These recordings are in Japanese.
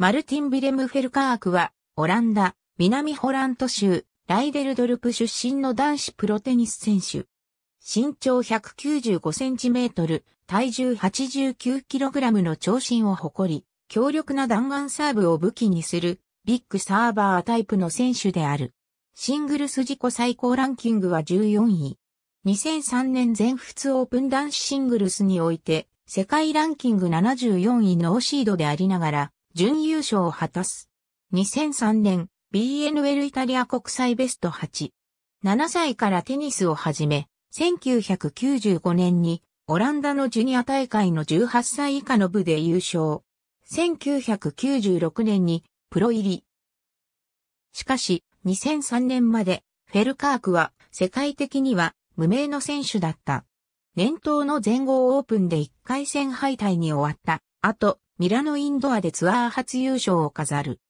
マルティン・ビレム・フェルカークは、オランダ、南ホラント州、ライデルドルプ出身の男子プロテニス選手。身長1 9 5トル、体重8 9ラムの長身を誇り、強力な弾丸サーブを武器にする、ビッグサーバータイプの選手である。シングルス自己最高ランキングは14位。2003年全仏オープン男子シングルスにおいて、世界ランキング74位ノーシードでありながら、準優勝を果たす。2003年、BNL イタリア国際ベスト8。7歳からテニスを始め、1995年にオランダのジュニア大会の18歳以下の部で優勝。1996年にプロ入り。しかし、2003年までフェルカークは世界的には無名の選手だった。年頭の全豪オープンで1回戦敗退に終わった。後、ミラノインドアでツアー初優勝を飾る。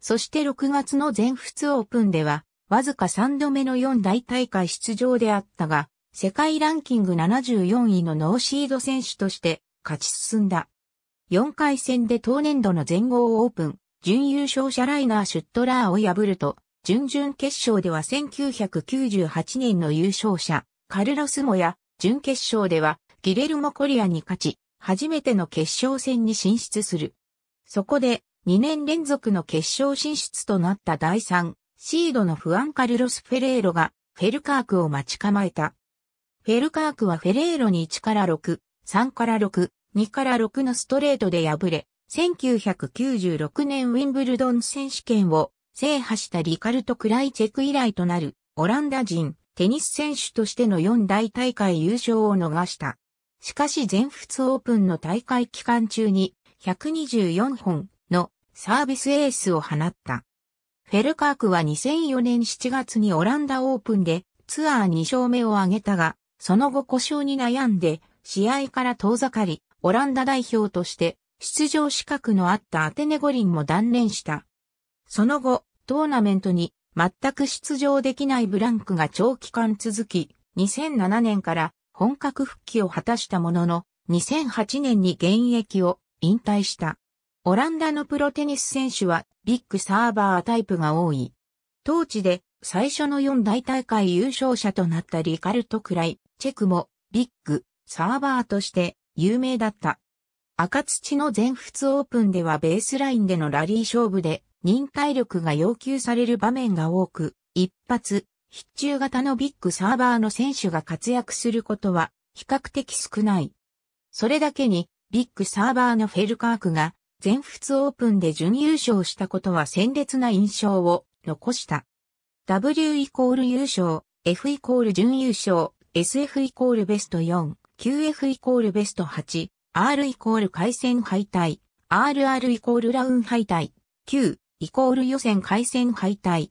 そして6月の全仏オープンでは、わずか3度目の4大大会出場であったが、世界ランキング74位のノーシード選手として勝ち進んだ。4回戦で当年度の全豪オープン、準優勝者ライナー・シュットラーを破ると、準々決勝では1998年の優勝者、カルロスモや、準決勝では、ギレルモ・コリアに勝ち、初めての決勝戦に進出する。そこで、2年連続の決勝進出となった第3シードのフアン・カルロス・フェレーロが、フェルカークを待ち構えた。フェルカークはフェレーロに1から6、3から6、2から6のストレートで敗れ、1996年ウィンブルドン選手権を制覇したリカルト・クライチェク以来となるオランダ人テニス選手としての4大大会優勝を逃した。しかし全仏オープンの大会期間中に124本のサービスエースを放った。フェルカークは2004年7月にオランダオープンでツアー2勝目を挙げたが、その後故障に悩んで試合から遠ざかり、オランダ代表として出場資格のあったアテネ五輪も断念した。その後、トーナメントに全く出場できないブランクが長期間続き、2007年から本格復帰を果たしたものの、2008年に現役を引退した。オランダのプロテニス選手はビッグサーバータイプが多い。当地で最初の4大大会優勝者となったリカルト・クライ、チェクもビッグサーバーとして有名だった。赤土の全仏オープンではベースラインでのラリー勝負で忍耐力が要求される場面が多く、一発必中型のビッグサーバーの選手が活躍することは比較的少ない。それだけにビッグサーバーのフェルカークが全仏オープンで準優勝したことは鮮烈な印象を残した。W イコール優勝、F イコール準優勝、SF イコールベスト4、QF イコールベスト8、R イコール回戦敗退、RR イコールラウン敗退、Q イコール予選回戦敗退、